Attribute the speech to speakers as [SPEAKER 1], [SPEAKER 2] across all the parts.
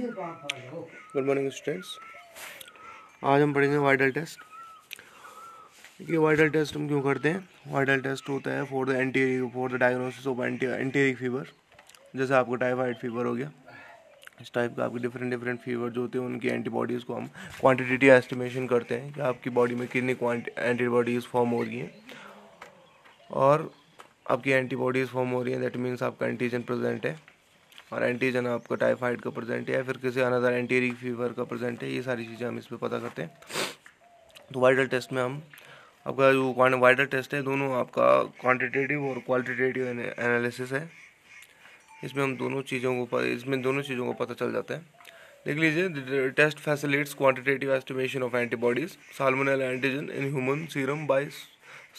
[SPEAKER 1] good morning students आज हम पढ़ेंगे वाइडल टेस्ट ये वाइडल टेस्ट हम क्यों करते हैं वाइडल टेस्ट होता है for the anti for the diagnosis of enteric fever जैसे आपको टाइफाइड फीवर हो गया इस टाइप का आपके डिफरेंट डिफरेंट फीवर जो होते हैं उनकी एंटीबॉडीज़ को हम क्वांटिटेटिव एस्टिमेशन करते हैं कि आपकी बॉडी में कितनी एंटीबॉडीज़ फॉर्म हो रही हैं और आपकी एंटीबॉडीज़ फॉर्म हो रही हैं दैट मीन्स आपका एंटीजन प्रेजेंट है और एंटीजन आपका टाइफाइड का प्रेजेंट है या फिर किसी अनदर एंटीरिक फीवर का प्रेजेंट है ये सारी चीज़ें हम इस पर पता करते हैं तो वाइडल टेस्ट में हम आपका जो वाइडल टेस्ट है दोनों आपका क्वान्टिटेटिव और क्वालिटेटिव एनालिसिस है इसमें हम दोनों चीज़ों को इसमें दोनों चीज़ों को पता चल जाता है देख लीजिए test facilitates quantitative estimation of antibodies Salmonella antigen in human serum by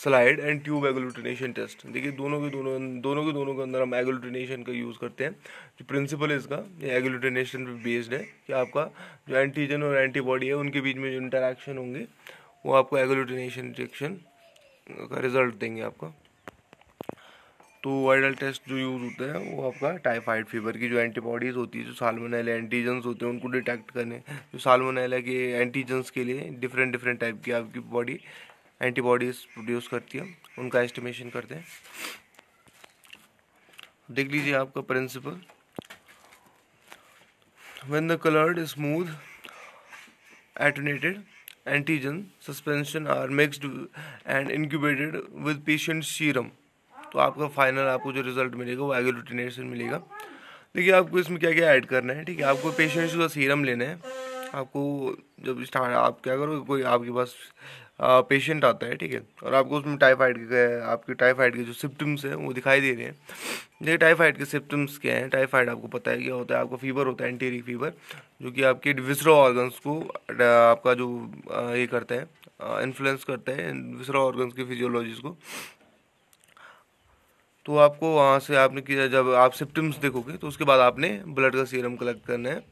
[SPEAKER 1] slide and tube agglutination test देखिए दोनों के दोनों दोनों के दोनों के अंदर हम एग्लूटिनेशन का यूज़ करते हैं जो प्रिंसिपल है इसका ये एग्लूटिनेशन पे बेस्ड है कि आपका जो एंटीजन और एंटीबॉडी है उनके बीच में जो इंटरेक्शन होंगे वो आपको एग्लूटिनेशन इंजेक्शन का रिजल्ट देंगे आपका तो वायरल टेस्ट जो यूज़ होते हैं वो आपका टाइफाइड फीवर की जो एंटीबॉडीज़ होती है जो सालमोनेला एंटीजन्स होते हैं उनको डिटेक्ट करने जो सालमोनेला के एंटीजन्स के लिए डिफरेंट डिफरेंट टाइप की आपकी बॉडी एंटीबॉडीज़ प्रोड्यूस करती है उनका एस्टिमेशन करते हैं देख लीजिए आपका principle when the coloured smooth attenuated antigen suspension are mixed and incubated with patient serum तो आपका फाइनल आपको जो रिजल्ट मिलेगा वो एगोलुटिनेशन मिलेगा देखिए आपको इसमें क्या क्या ऐड करना है ठीक है आपको पेशेंट्स का सीरम लेना है आपको जब स्टार्ट आप क्या करो कोई आपके पास पेशेंट आता है ठीक है और आपको उसमें टाइफाइड के आपके टाइफाइड के जो सिम्टम्स हैं वो दिखाई दे रहे हैं देखिए टाइफाइड के सिम्टम्स क्या हैं टाइफाइड आपको पता है क्या होता है आपको फीवर होता है एंटेरिक फीवर जो कि आपके विसरो ऑर्गन्स को आपका जो ये करता है इन्फ्लुएंस करता है विसरो ऑर्गन्स के फिजियोलॉजीज को तो आपको वहाँ से आपने किया जब आप सिम्टम्स देखोगे तो उसके बाद आपने ब्लड का सीरम कलेक्ट करना है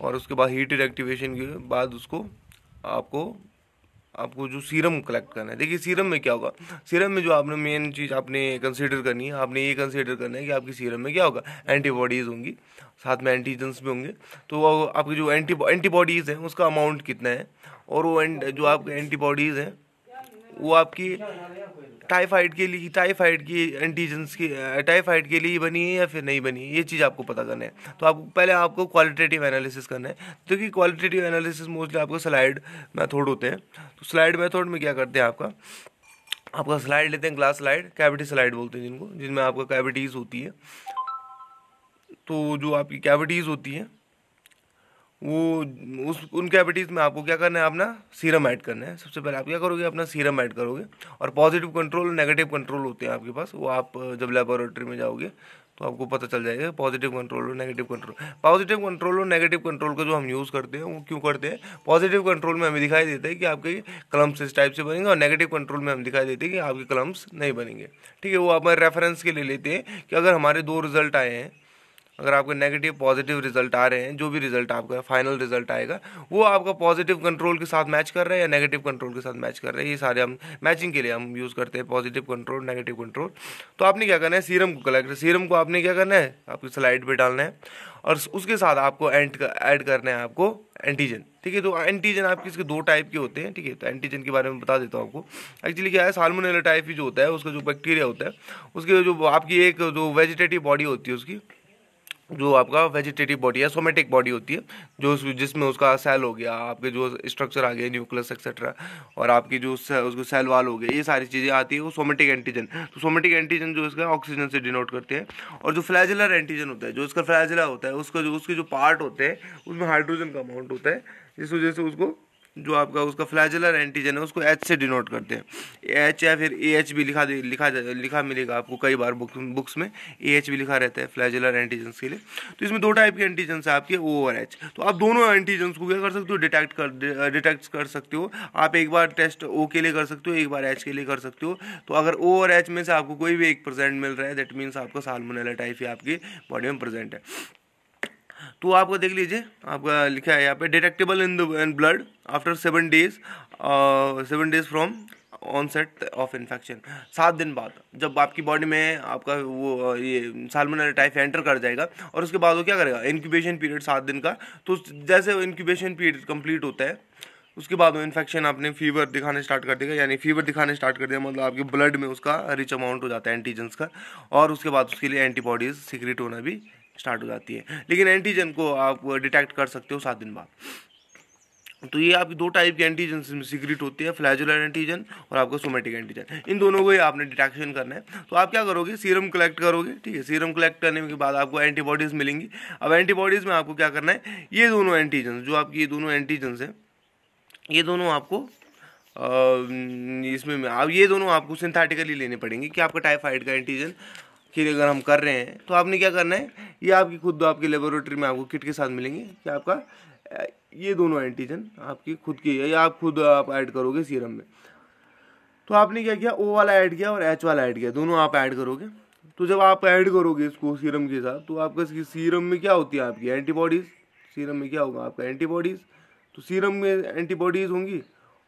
[SPEAKER 1] और उसके बाद हीट रिएक्टिवेशन के बाद उसको आपको आपको जो सीरम कलेक्ट करना है देखिए सीरम में क्या होगा सीरम में जो आपने मेन चीज़ आपने कंसीडर करनी है आपने ये कंसिडर करना है कि आपकी सीरम में क्या होगा एंटीबॉडीज़ होंगी साथ में एंटीजेंस भी होंगे तो आपकी जो एंटी एंटीबॉडीज़ हैं उसका अमाउंट कितना है और वो जो आपके एंटीबॉडीज़ हैं वो आपकी टाइफाइड के लिए टाइफाइड की एंटीजेंस की टाइफाइड के लिए ही बनी है या फिर नहीं बनी है ये चीज़ आपको पता करना है तो आपको पहले आपको क्वालिटेटिव एनालिसिस करना है क्योंकि तो क्वालिटेटिव एनालिसिस मोस्टली आपको स्लाइड मैथड होते हैं तो स्लाइड मैथड में क्या करते हैं आपका आपका स्लाइड लेते हैं ग्लास स्लाइड कैविटी स्लाइड बोलते हैं जिनको जिनमें आपका कैविटीज़ होती है तो जो आपकी कैविटीज़ होती है वो उस उन कैविटीज़ में आपको क्या करना है अपना सीरम ऐड करना है सबसे पहले आप क्या करोगे अपना सीरम ऐड करोगे और पॉजिटिव कंट्रोल नेगेटिव कंट्रोल होते हैं आपके पास वो आप जब लेबोरेटरी में जाओगे तो आपको पता चल जाएगा पॉजिटिव कंट्रोल और नेगेटिव कंट्रोल पॉजिटिव कंट्रोल और नेगेटिव कंट्रोल का जो हम यूज़ करते हैं वो क्यों करते हैं पॉजिटिव कंट्रोल में हमें दिखाई देता है कि आपके कलम्स इस टाइप से बनेंगे और नेगेटिव कंट्रोल में हम दिखाई देते हैं कि आपके कलम्स नहीं बनेंगे ठीक है वो आप रेफरेंस के लिए लेते हैं कि अगर हमारे दो रिजल्ट आए हैं अगर आपके नेगेटिव पॉजिटिव रिजल्ट आ रहे हैं जो भी रिजल्ट आपका फाइनल रिजल्ट आएगा वो आपका पॉजिटिव कंट्रोल के साथ मैच कर रहे हैं या नेगेटिव कंट्रोल के साथ मैच कर रहे हैं ये सारे हम मैचिंग के लिए हम यूज़ करते हैं पॉजिटिव कंट्रोल नेगेटिव कंट्रोल तो आपने क्या करना है सीरम को कलेक्ट सीरम को आपने क्या करना है आपकी स्लाइड पर डालना है और उसके साथ आपको एंट ऐड करना है आपको एंटीजन ठीक है तो एंटीजन आपके इसके दो टाइप के होते हैं ठीक है तो एंटीजन के बारे में बता देता हूँ आपको एक्चुअली क्या है सालमोनेला टाइप ही जो होता है उसका जो बैक्टीरिया होता है उसके जो आपकी एक जो वेजिटेटिव बॉडी होती है उसकी जो आपका वेजिटेटिव बॉडी है सोमेटिक बॉडी होती है जो जिसमें उसका सेल हो गया आपके जो स्ट्रक्चर आ गया न्यूक्लियस एक्सेट्रा और आपकी जो उसको सेल वाल हो गया ये सारी चीज़ें आती है वो सोमेटिक एंटीजन तो सोमेटिक एंटीजन जो इसका ऑक्सीजन से डिनोट करते हैं और जो फ्लैजिलर एंटीजन होता है जो इसका फ्लैजिला होता है उसका जो उसके जो पार्ट होते हैं उसमें हाइड्रोजन का अमाउंट होता है जिस वजह से उसको जो आपका उसका फ्लैजलर एंटीजन है उसको एच से डिनोट करते हैं एच या फिर ए एच भी लिखा लिखा लिखा मिलेगा आपको कई बार बुक बुक्स में ए एच भी लिखा रहता है फ्लैजलर एंटीजन के लिए तो इसमें दो टाइप के एंटीजन है आपके ओ और एच तो आप दोनों एंटीजेंस को क्या कर सकते हो डिटेक्ट कर डिटेक्ट कर सकते हो आप एक बार टेस्ट ओ के लिए कर सकते हो एक बार एच के लिए कर सकते हो तो अगर ओ और एच में से आपको कोई भी एक प्रेजेंट मिल रहा है दैट मीन्स आपका सालमोनेला टाइप ही आपकी बॉडी में प्रेजेंट है तो आपको देख लीजिए आपका लिखा है यहाँ पे detectable in in blood after seven days seven days from onset of infection सात दिन बाद जब आपकी बॉडी में आपका वो uh, ये सालमोनेला टाइप एंटर कर जाएगा और उसके बाद वो क्या करेगा इंक्यूबेशन पीरियड सात दिन का तो जैसे इंक्यूबेशन पीरियड कंप्लीट होता है उसके बाद वो इन्फेक्शन आपने फीवर दिखाने स्टार्ट कर देगा यानी फीवर दिखाने स्टार्ट कर दिया मतलब आपके ब्लड में उसका रिच अमाउंट हो जाता है एंटीजेंस का और उसके बाद उसके लिए एंटीबॉडीज सिक्रेट होना भी स्टार्ट हो जाती है लेकिन एंटीजन को आप डिटेक्ट कर सकते हो सात दिन बाद तो ये आपकी दो टाइप के एंटीजन सीक्रेट होती है फ्लैजुलर एंटीजन और आपका सोमेटिक एंटीजन इन दोनों को ही आपने डिटेक्शन करना है तो आप क्या करोगे सीरम कलेक्ट करोगे ठीक है सीरम कलेक्ट करने के बाद आपको एंटीबॉडीज़ मिलेंगी अब एंटीबॉडीज़ में आपको क्या करना है ये दोनों एंटीजन जो आपकी ये दोनों एंटीजन हैं ये दोनों आपको इसमें अब ये दोनों आपको सिंथेटिकली लेने पड़ेंगे कि आपका टाइफाइड का एंटीजन कि अगर हम कर रहे हैं तो आपने क्या करना है ये आपकी खुद आपकी लेबोरेटरी में आपको किट के साथ मिलेंगे कि आपका ये दोनों एंटीजन आपकी खुद की है या आप खुद आप ऐड करोगे सीरम में तो आपने क्या किया ओ वाला ऐड किया और एच वाला ऐड किया दोनों आप ऐड करोगे तो जब आप ऐड करोगे इसको सीरम के साथ तो आपका सीरम में क्या होती है आपकी एंटीबॉडीज़ सीरम में क्या होगा आपका एंटीबॉडीज़ तो सीरम में एंटीबॉडीज़ होंगी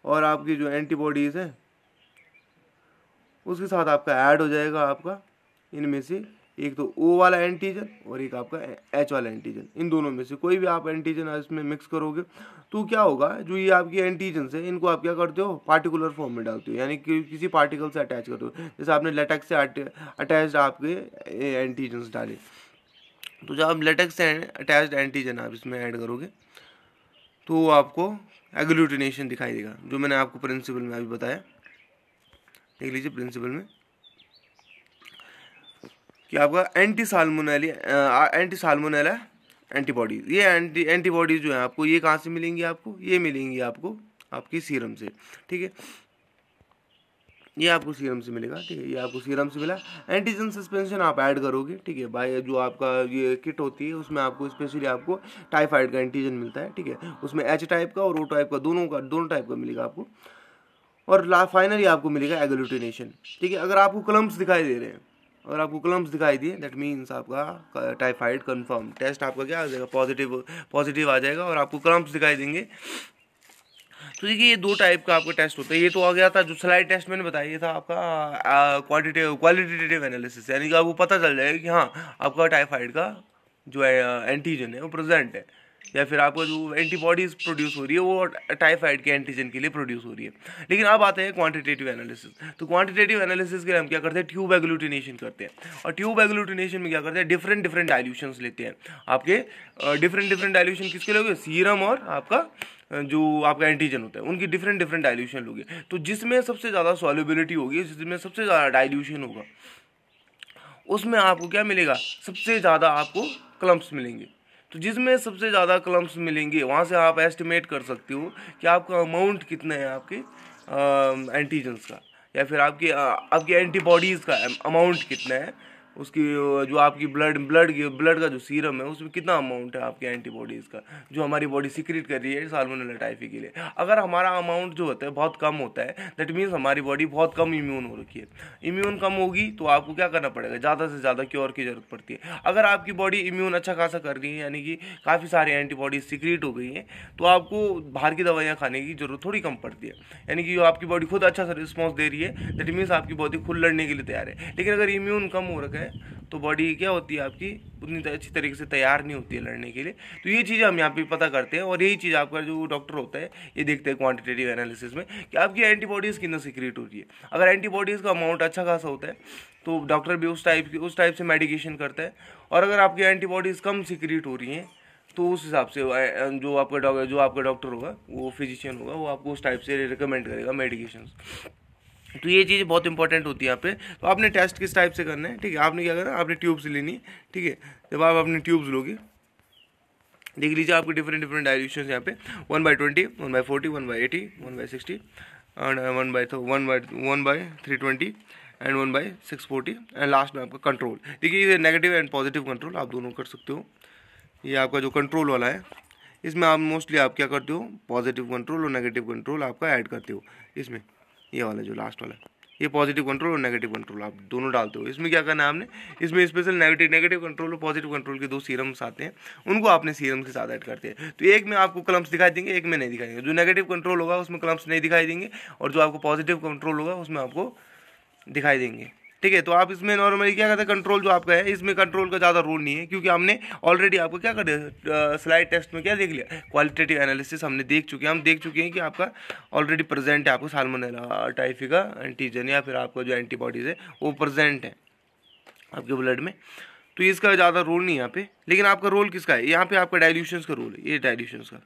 [SPEAKER 1] और आपकी जो एंटीबॉडीज़ है उसके साथ आपका ऐड हो जाएगा आपका इनमें से एक तो ओ वाला एंटीजन और एक आपका एच वाला एंटीजन इन दोनों में से कोई भी आप एंटीजन इसमें मिक्स करोगे तो क्या होगा जो ये आपकी एंटीजन है इनको आप क्या करते हो पार्टिकुलर फॉर्म में डालते हो यानी कि किसी पार्टिकल से अटैच करते हो जैसे आपने लेटेक्स से अटैच आपके एंटीजन्स डाले तो जब आप लेटेक्स से अटैच एंटीजन आप इसमें ऐड करोगे तो आपको एग्लूटिनेशन दिखाई देगा जो मैंने आपको प्रिंसिपल में अभी बताया देख लीजिए प्रिंसिपल में कि आपका anti Salmonella anti Salmonella antibodies ये एंटी एंटीबॉडीज जो है आपको ये कहाँ से मिलेंगी आपको ये मिलेंगी आपको आपकी सीरम से ठीक है ये आपको सीरम से मिलेगा ठीक है ये आपको सीरम से मिला एंटीजन सस्पेंशन आप ऐड करोगे ठीक है भाई जो आपका ये किट होती है उसमें आपको स्पेशली आपको टाइफाइड का एंटीजन मिलता है ठीक है उसमें एच टाइप का और ओ टाइप का दोनों का दोनों टाइप का मिलेगा आपको और फाइनली आपको मिलेगा एग्लूटिनेशन ठीक है अगर आपको कलम्स दिखाई दे रहे हैं और आपको क्लम्स दिखाई दिए दैट मीन्स आपका टाइफाइड कन्फर्म टेस्ट आपका क्या आ जाएगा पॉजिटिव पॉजिटिव आ जाएगा और आपको क्लम्स दिखाई देंगे तो देखिए ये दो टाइप का आपका टेस्ट होता है ये तो आ गया था जो स्लाइड टेस्ट मैंने बताया ये था आपका क्वालिटेटिव क्वालिटेटिव एनालिसिस यानी कि आपको पता चल जाएगा कि हाँ आपका टाइफाइड का जो है uh, एंटीजन है वो प्रेजेंट है या फिर आपका जो एंटीबॉडीज़ प्रोड्यूस हो रही है वो टाइफाइड के एंटीजन के लिए प्रोड्यूस हो रही है लेकिन अब आते हैं क्वांटिटेटिव एनालिसिस तो क्वांटिटेटिव एनालिसिस के लिए हम क्या करते हैं ट्यूब एग्लूटिनेशन करते हैं और ट्यूब एग्लूटिनेशन में क्या करते हैं डिफरेंट डिफरेंट डायल्यूशन लेते हैं आपके डिफरेंट डिफरेंट डायल्यूशन किसके लोग सीरम और आपका जो आपका एंटीजन होता है उनकी डिफरेंट डिफरेंट डायल्यूशन होगी तो जिसमें सबसे ज़्यादा सॉल्युबिलिटी होगी जिसमें सबसे ज़्यादा डायल्यूशन होगा उसमें आपको क्या मिलेगा सबसे ज़्यादा आपको क्लम्प्स मिलेंगे तो जिसमें सबसे ज़्यादा क्लम्स मिलेंगे वहाँ से आप एस्टिमेट कर सकते हो कि आपका अमाउंट कितना है आपके एंटीजन्स का या फिर आपकी आपकी एंटीबॉडीज़ का अमाउंट कितना है उसकी जो आपकी ब्लड ब्लड की ब्लड का जो सीरम है उसमें कितना अमाउंट है आपके एंटीबॉडीज़ का जो हमारी बॉडी सिक्रेट कर रही है सालमोनेला टाइफी के लिए अगर हमारा अमाउंट जो होता है बहुत कम होता है दैट मीन्स हमारी बॉडी बहुत कम इम्यून हो रखी है इम्यून कम होगी तो आपको क्या करना पड़ेगा ज़्यादा से ज़्यादा क्योर की जरूरत पड़ती है अगर आपकी बॉडी इम्यून अच्छा खासा कर रही है यानी कि काफ़ी सारी एंटीबॉडीज सिक्रेट हो गई हैं तो आपको बाहर की दवाइयाँ खाने की जरूरत थोड़ी कम पड़ती है यानी कि आपकी बॉडी खुद अच्छा सा रिस्पॉन्स दे रही है दैट मीन्स आपकी बॉडी खुद लड़ने के लिए तैयार है लेकिन अगर इम्यून कम हो रखा है है तो बॉडी क्या होती है आपकी उतनी अच्छी तरीके से तैयार नहीं होती है लड़ने के लिए तो ये चीज़ हम यहाँ पे पता करते हैं और यही चीज़ आपका जो डॉक्टर होता है ये देखते हैं क्वांटिटेटिव एनालिसिस में कि आपकी एंटीबॉडीज़ कितना सिक्रिएट हो रही है अगर एंटीबॉडीज़ का अमाउंट अच्छा खासा होता है तो डॉक्टर भी उस टाइप की उस टाइप से मेडिकेशन करता है और अगर आपकी एंटीबॉडीज़ कम सिक्रिएट हो रही हैं तो उस हिसाब से जो आपका डॉक्टर जो आपका डॉक्टर होगा वो फिजिशियन होगा वो आपको उस टाइप से रिकमेंड करेगा मेडिकेशन तो ये चीज़ बहुत इंपॉर्टेंट होती है यहाँ पे तो आपने टेस्ट किस टाइप से करना है ठीक है आपने क्या करना है आपने ट्यूब्स लेनी ठीक है जब आप अपने ट्यूब्स लोगे देख लीजिए आपके डिफरेंट डिफरेंट डायरेक्शन यहाँ पे one by twenty one by forty one by eighty one by sixty and one by one by one by three twenty and one by six forty and last में आपका control देखिए ये negative and positive control आप दोनों कर सकते हो ये आपका जो कंट्रोल वाला है इसमें आप मोस्टली आप क्या करते हो पॉजिटिव कंट्रोल और नेगेटिव कंट्रोल आपका ऐड करते हो इसमें ये वाला जो लास्ट वाला ये पॉजिटिव कंट्रोल और नेगेटिव कंट्रोल आप दोनों डालते हो इसमें क्या करना है आपने इसमें स्पेशल नेगेटिव नेगेटिव कंट्रोल और पॉजिटिव कंट्रोल के दो सीरम्स आते हैं उनको आपने सीरम के साथ ऐड करते हैं तो एक में आपको कलम्स दिखाई देंगे एक में नहीं दिखाई देंगे जो नेगेटिव कंट्रोल होगा उसमें कलम्स नहीं दिखाई देंगे और जो आपको पॉजिटिव कंट्रोल होगा उसमें आपको दिखाई देंगे ठीक है तो आप इसमें नॉर्मली क्या करते हैं कंट्रोल जो आपका है इसमें कंट्रोल का ज़्यादा रोल नहीं है क्योंकि हमने ऑलरेडी आपको क्या कर दिया स्लाइड टेस्ट में क्या देख लिया क्वालिटेटिव एनालिसिस हमने देख चुके हैं हम देख चुके हैं कि आपका ऑलरेडी प्रेजेंट है आपको सालमोनेला टाइफिका का एंटीजन या फिर आपका जो एंटीबॉडीज़ है वो प्रेजेंट है आपके ब्लड में तो इसका ज़्यादा रोल नहीं यहाँ पे लेकिन आपका रोल किसका है यहाँ पे आपका डाइल्यूशंस का रोल है ये डाइल्यूशंस का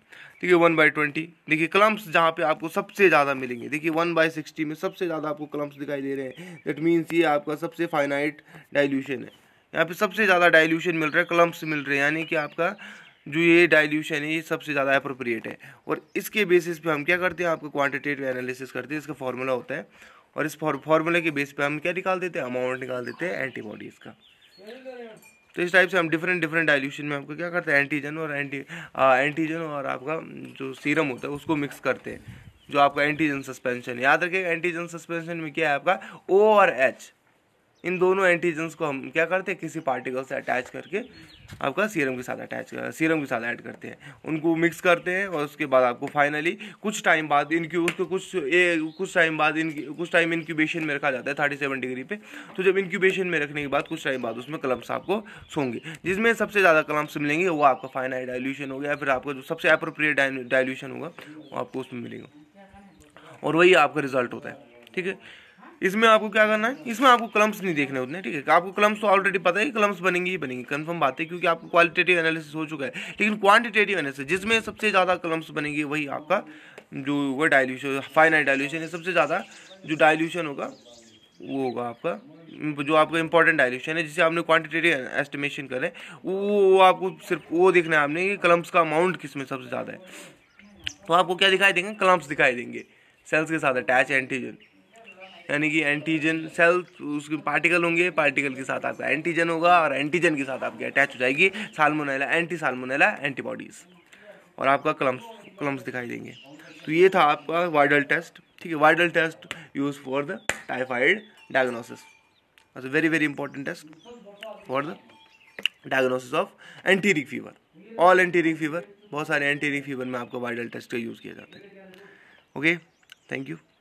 [SPEAKER 1] देखिए वन बाई ट्वेंटी देखिए क्लम्प्स जहाँ पे आपको सबसे ज़्यादा मिलेंगे देखिए वन बाई सिक्सटी में सबसे ज़्यादा आपको क्लम्प्स दिखाई दे रहे हैं दैट मीन्स ये आपका सबसे फाइनाइट डाइल्यूशन है यहाँ पे सबसे ज़्यादा डायल्यूशन मिल रहा है क्लम्स मिल रहे हैं यानी कि आपका जो ये डाइल्यूशन है ये सबसे ज़्यादा अप्रोप्रिएट है और इसके बेसिस पे हम क्या करते हैं आपका क्वांटिटेटिव एनालिसिस करते हैं इसका फॉर्मूला होता है और इस फॉर्मूले के बेस पे हम क्या निकाल देते हैं अमाउंट निकाल देते हैं एंटीबॉडीज़ का तो इस टाइप से हम डिफरेंट डिफरेंट डाइल्यूशन में आपको क्या करते हैं एंटीजन और एंटी एंटीजन और आपका जो सीरम होता है उसको मिक्स करते हैं जो आपका एंटीजन सस्पेंशन याद रखिए एंटीजन सस्पेंशन में क्या है आपका ओ और एच इन दोनों एंटीजन्स को हम क्या करते हैं किसी पार्टिकल से अटैच करके आपका सीरम के साथ अटैच कर सीरम के साथ ऐड करते हैं उनको मिक्स करते हैं और उसके बाद आपको फाइनली कुछ टाइम बाद इनकी उसको कुछ ए, कुछ टाइम बाद इनकी कुछ टाइम इंक्यूबेशन में रखा जाता है थर्टी सेवन डिग्री पे तो जब इंक्यूबेशन में रखने के बाद कुछ टाइम बाद उसमें कलम्स आपको सोंगे जिसमें सबसे ज़्यादा कलम्स मिलेंगे वो आपका फाइनल डायल्यूशन हो गया फिर आपका जो सबसे अप्रोप्रिएट डायल्यूशन होगा वो आपको उसमें मिलेगा और वही आपका रिजल्ट होता है ठीक है इसमें आपको क्या करना है इसमें आपको क्लम्स नहीं देखने उतने ठीक है आपको क्लम्स तो ऑलरेडी पता है क्लम्स बनेंगे ही बनेंगे कंफर्म बात है क्योंकि आपको क्वालिटेटिव एनालिसिस हो चुका है लेकिन क्वांटिटेटिव एनालिसिस जिसमें सबसे ज़्यादा क्लम्स बनेंगे वही आपका जो होगा डायल्यूशन फाइनाइट डायल्यूशन है सबसे ज़्यादा जो डायल्यूशन होगा वो होगा आपका जो आपका इंपॉर्टेंट डायल्यूशन है जिसे आपने क्वांटिटेटिव एस्टिमेशन करें वो आपको सिर्फ वो देखना है आपने कि क्लम्स का अमाउंट किस में सबसे ज़्यादा है तो आपको क्या दिखाई देंगे क्लम्स दिखाई देंगे सेल्स के साथ अटैच एंटीजन यानी कि एंटीजन सेल्स उसके पार्टिकल होंगे पार्टिकल के साथ आपका एंटीजन होगा और एंटीजन के साथ आपकी अटैच हो जाएगी सालमोनेला एंटी सालमोनेला एंटीबॉडीज़ और आपका कलम्स कलम्स दिखाई देंगे तो ये था आपका वाइडल टेस्ट ठीक है Widal test use for the typhoid diagnosis very very important test for the diagnosis of enteric fever all enteric fever बहुत सारे एंटीरिक फीवर में आपको वाइडल टेस्ट का यूज़ किया जाता है ओके थैंक यू